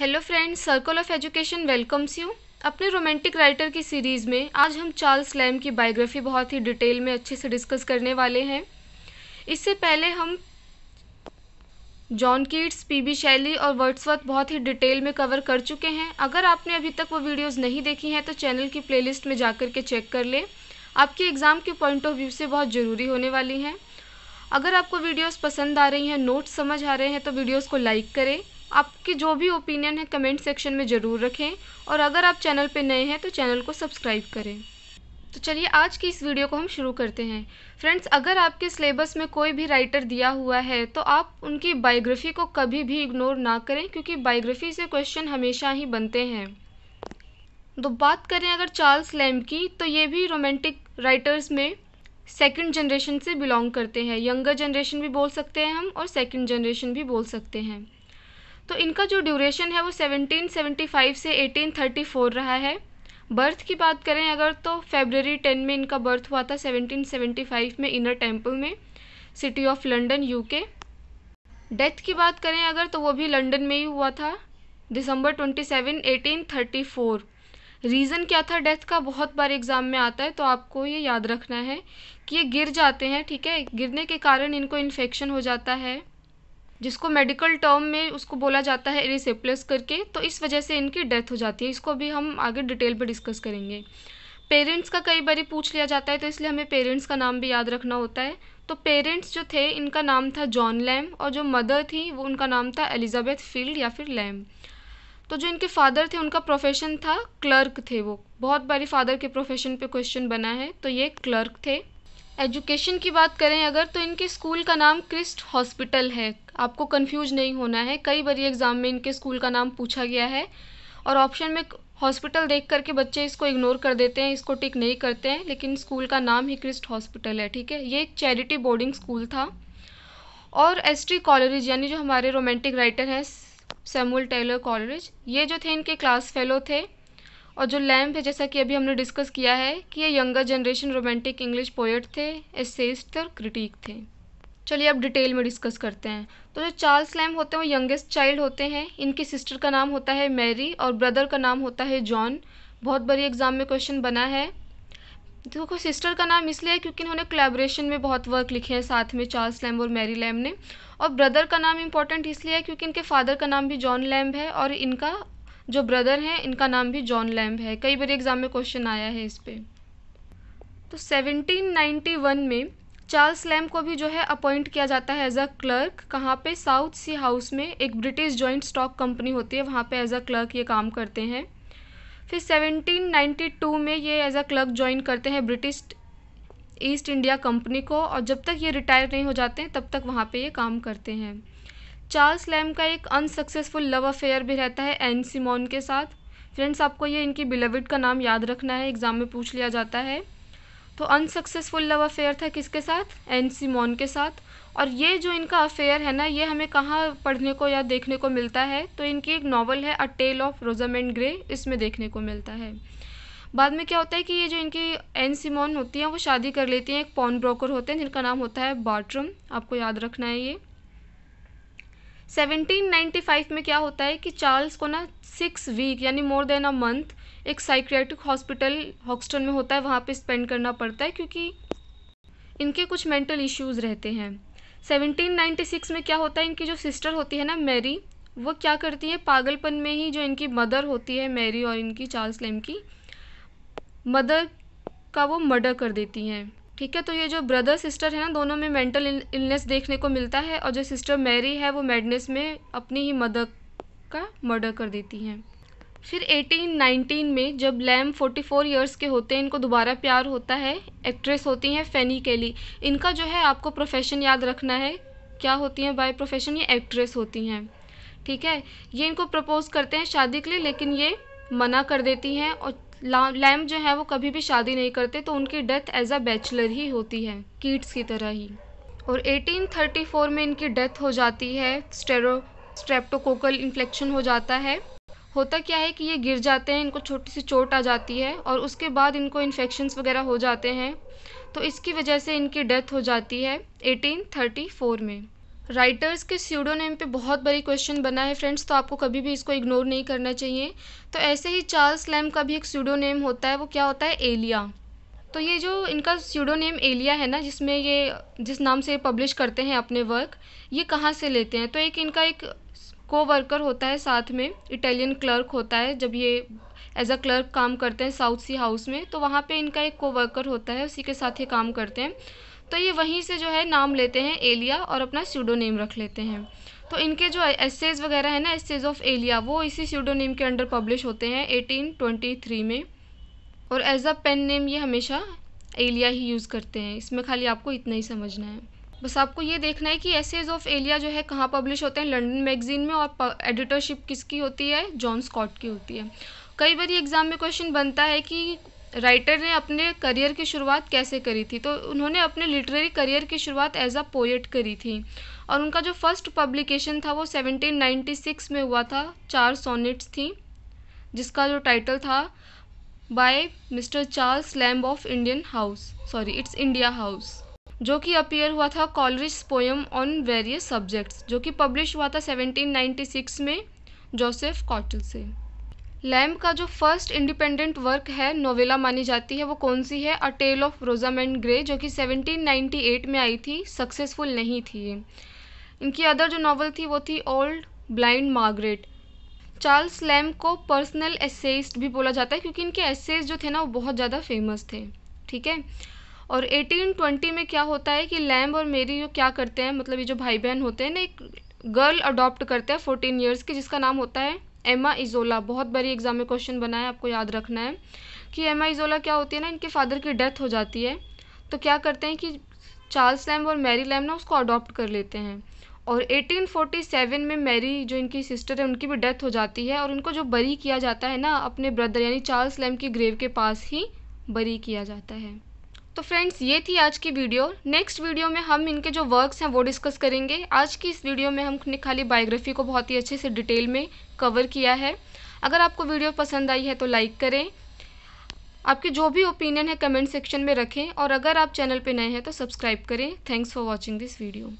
hello friends circle of education welcomes you अपने romantic writer की series में आज हम चार्ल्स लैम की बायोग्राफी बहुत ही डिटेल में अच्छे से डिस्कस करने वाले हैं इससे पहले हम जॉन किड्स पीबी शैली और वर्ड्सवर्थ बहुत ही डिटेल में कवर कर चुके हैं अगर आपने अभी तक वो वीडियोस नहीं देखी हैं तो चैनल की प्लेलिस्ट में जा के चेक कर लें आपके एग्ज़ाम के पॉइंट ऑफ व्यू से बहुत ज़रूरी होने वाली हैं अगर आपको वीडियोस पसंद आ रही हैं नोट्स समझ आ रहे हैं तो वीडियोस को लाइक करें आपकी जो भी ओपिनियन है कमेंट सेक्शन में ज़रूर रखें और अगर आप चैनल पर नए हैं तो चैनल को सब्सक्राइब करें तो चलिए आज की इस वीडियो को हम शुरू करते हैं फ्रेंड्स अगर आपके सिलेबस में कोई भी राइटर दिया हुआ है तो आप उनकी बायोग्राफी को कभी भी इग्नोर ना करें क्योंकि बायोग्राफी से क्वेश्चन हमेशा ही बनते हैं तो बात करें अगर चार्ल्स लैम की तो ये भी रोमांटिक राइटर्स में सेकंड जनरेशन से बिलोंग करते हैं यंगर जनरेशन भी बोल सकते हैं हम और सेकेंड जनरेशन भी बोल सकते हैं तो इनका जो ड्यूरेशन है वो 1775 से 1834 रहा है बर्थ की बात करें अगर तो फेबररी 10 में इनका बर्थ हुआ था 1775 में इनर टेम्पल में city of London UK death की बात करें अगर तो वो भी लंदन में ही हुआ था दिसंबर 27 1834 रीज़न क्या था डेथ का बहुत बार एग्ज़ाम में आता है तो आपको ये याद रखना है कि ये गिर जाते हैं ठीक है गिरने के कारण इनको इन्फेक्शन हो जाता है जिसको मेडिकल टर्म में उसको बोला जाता है एरिसेप्लस करके तो इस वजह से इनकी डेथ हो जाती है इसको भी हम आगे डिटेल पर डिस्कस करेंगे पेरेंट्स का कई बार पूछ लिया जाता है तो इसलिए हमें पेरेंट्स का नाम भी याद रखना होता है तो पेरेंट्स जो थे इनका नाम था जॉन लैम और जो मदर थी वो उनका नाम था एलिजाबेथ फील्ड या फिर लैम तो जो इनके फादर थे उनका प्रोफेशन था क्लर्क थे वो बहुत बारी फादर के प्रोफेशन पे क्वेश्चन बना है तो ये क्लर्क थे एजुकेशन की बात करें अगर तो इनके स्कूल का नाम क्रिस्ट हॉस्पिटल है आपको कंफ्यूज नहीं होना है कई बार एग्ज़ाम में इनके स्कूल का नाम पूछा गया है और ऑप्शन में हॉस्पिटल देख करके बच्चे इसको इग्नोर कर देते हैं इसको टिक नहीं करते हैं लेकिन स्कूल का नाम ही क्रिस्ट हॉस्पिटल है ठीक है ये एक चैरिटी बोर्डिंग स्कूल था और एस टी कॉलरिज यानी जो हमारे रोमांटिक राइटर हैं सैमुअल टेलर कॉलरिज ये जो थे इनके क्लास फेलो थे और जो लैम्प है जैसा कि अभी हमने डिस्कस किया है कि ये younger generation romantic English poet थे एसेस्ट और क्रिटिक थे चलिए अब डिटेल में डिस्कस करते हैं तो जो चार्ल्स लैम्प होते हैं वो यंगेस्ट चाइल्ड होते हैं इनकी सिस्टर का नाम होता है मैरी और ब्रदर का नाम होता है जॉन बहुत बड़ी एग्ज़ाम में क्वेश्चन बना है देखो तो सिस्टर का नाम इसलिए है क्योंकि इन्होंने कोलेबोरेशन में बहुत वर्क लिखे हैं साथ में चार्ल्स लैम्ब और मैरी लैम्ब ने और ब्रदर का नाम इम्पॉर्टेंट इसलिए है क्योंकि इनके फादर का नाम भी जॉन लैम्ब है और इनका जो ब्रदर हैं इनका नाम भी जॉन लैम्ब है कई बार एग्ज़ाम में क्वेश्चन आया है इस पर तो 1791 में चार्ल्स लैम को भी जो है अपॉइंट किया जाता है एज अ क्लर्क कहाँ पे साउथ सी हाउस में एक ब्रिटिश जॉइंट स्टॉक कंपनी होती है वहाँ पे एज अ क्लर्क ये काम करते हैं फिर 1792 में ये एज अ क्लर्क ज्वाइन करते हैं ब्रिटिश ईस्ट इंडिया कंपनी को और जब तक ये रिटायर नहीं हो जाते हैं तब तक वहाँ पे ये काम करते हैं चार्ल्स लैम का एक अनसक्सेसफुल लव अफेयर भी रहता है एन सिमोन के साथ फ्रेंड्स आपको ये इनकी बिलविड का नाम याद रखना है एग्ज़ाम में पूछ लिया जाता है तो अनसक्सेसफुल लव अफेयर था किसके साथ एन सिमोन के साथ और ये जो इनका अफेयर है ना ये हमें कहाँ पढ़ने को या देखने को मिलता है तो इनकी एक नावल है a tale of Rosamund and Gray इसमें देखने को मिलता है बाद में क्या होता है कि ये जो इनकी एन सिमोन होती हैं वो शादी कर लेती हैं एक पॉन ब्रोकर होते हैं जिनका नाम होता है बाटरम आपको याद रखना है ये 1795 में क्या होता है कि चार्ल्स को ना सिक्स वीक यानी मोर देन अ मंथ एक साइक्रेटिक हॉस्पिटल हॉक्सटन में होता है वहाँ पे स्पेंड करना पड़ता है क्योंकि इनके कुछ मेंटल इश्यूज़ रहते हैं 1796 में क्या होता है इनकी जो सिस्टर होती है ना मैरी वो क्या करती है पागलपन में ही जो इनकी मदर होती है मैरी और इनकी चार्ल्स लेम की मदर का वो मर्डर कर देती हैं ठीक है तो ये जो ब्रदर सिस्टर है ना दोनों में मेंटल इलनेस देखने को मिलता है और जो सिस्टर मैरी है वो मैडनेस में अपनी ही मदर का मर्डर कर देती हैं फिर 1819 में जब लैम 44 इयर्स के होते हैं इनको दोबारा प्यार होता है एक्ट्रेस होती हैं फैनी केली इनका जो है आपको प्रोफेशन याद रखना है क्या होती हैं बाय प्रोफेशन ये एक्ट्रेस होती हैं ठीक है ये इनको प्रपोज करते हैं शादी के लिए लेकिन ये मना कर देती हैं और लैम जो है वो कभी भी शादी नहीं करते तो उनकी डेथ एज अ बैचलर ही होती है कीट्स की तरह ही और 1834 में इनकी डेथ हो जाती है स्टेरो स्ट्रेप्टोकोकल इन्फेक्शन हो जाता है होता क्या है कि ये गिर जाते हैं इनको छोटी सी चोट आ जाती है और उसके बाद इनको इन्फेक्शन वगैरह हो जाते हैं तो इसकी वजह से इनकी डेथ हो जाती है 1834 में राइटर्स के स्यूडोनेम पे बहुत बड़ी क्वेश्चन बना है फ्रेंड्स तो आपको कभी भी इसको इग्नोर नहीं करना चाहिए तो ऐसे ही चार्ल्स लैम का भी एक स्यूडोनेम होता है वो क्या होता है एलिया तो ये जो इनका स्यूडोनेम एलिया है ना जिसमें ये जिस नाम से पब्लिश करते हैं अपने वर्क ये कहाँ से लेते हैं तो एक इनका एक को वर्कर होता है साथ में इटालियन क्लर्क होता है जब ये एज अ क्लर्क काम करते हैं साउथ सी हाउस में तो वहाँ पे इनका एक को वर्कर होता है उसी के साथ ये काम करते हैं तो ये वहीं से जो है नाम लेते हैं एलिया और अपना नेम रख लेते हैं तो इनके जो एसेज वगैरह है ना एसेज ऑफ एलिया वो इसी नेम के अंडर पब्लिश होते हैं 1823 में और एज अ पेन नेम ये हमेशा एलिया ही यूज़ करते हैं इसमें खाली आपको इतना ही समझना है बस आपको ये देखना है कि एसेज ऑफ एलिया जो है कहाँ पब्लिश होते हैं लंडन मैगजीन में और एडिटरशिप किसकी होती है जॉन स्कॉट की होती है कई बार एग्ज़ाम में क्वेश्चन बनता है कि राइटर ने अपने करियर की शुरुआत कैसे करी थी तो उन्होंने अपने लिटरेरी करियर की शुरुआत एज अ पोएट करी थी और उनका जो फर्स्ट पब्लिकेशन था वो 1796 में हुआ था चार सोनेट्स थी जिसका जो टाइटल था by mister Charles Lamb of Indian house sorry it's India house जो कि अपीयर हुआ था Coleridge poem on various subjects जो कि पब्लिश हुआ था 1796 में जोसेफ कॉटल से लैम्ब का जो फर्स्ट इंडिपेंडेंट वर्क है नोवेला मानी जाती है वो कौन सी है a tale of Rosamund Gray जो कि 1798 में आई थी सक्सेसफुल नहीं थी ये इनकी अदर जो नावल थी वो थी old blind Margaret Charles Lamb को पर्सनल एसेस्ट भी बोला जाता है क्योंकि इनके एसेज जो थे ना वो बहुत ज़्यादा फेमस थे ठीक है और 1820 में क्या होता है कि लैम्ब और मेरी जो क्या करते हैं मतलब ये जो भाई बहन होते हैं ना एक गर्ल अडॉप्ट करते हैं फोर्टीन ईयर्स की जिसका नाम होता है एमा इज़ोला बहुत बड़ी एग्ज़ाम में क्वेश्चन बना है आपको याद रखना है कि एमा इज़ोला क्या होती है ना इनके फादर की डेथ हो जाती है तो क्या करते हैं कि चार्ल्स लैम्ब और मैरी लैम्ब ना उसको अडॉप्ट कर लेते हैं और 1847 में मैरी जो इनकी सिस्टर है उनकी भी डेथ हो जाती है और उनको जो बरी किया जाता है ना अपने ब्रदर यानी चार्ल्स लैम की ग्रेव के पास ही बरी किया जाता है तो फ्रेंड्स ये थी आज की वीडियो नेक्स्ट वीडियो में हम इनके जो वर्क्स हैं वो डिस्कस करेंगे आज की इस वीडियो में हमने खाली बायोग्राफी को बहुत ही अच्छे से डिटेल में कवर किया है अगर आपको वीडियो पसंद आई है तो लाइक करें आपके जो भी ओपिनियन है कमेंट सेक्शन में रखें और अगर आप चैनल पर नए हैं तो सब्सक्राइब करें thanks for watching this video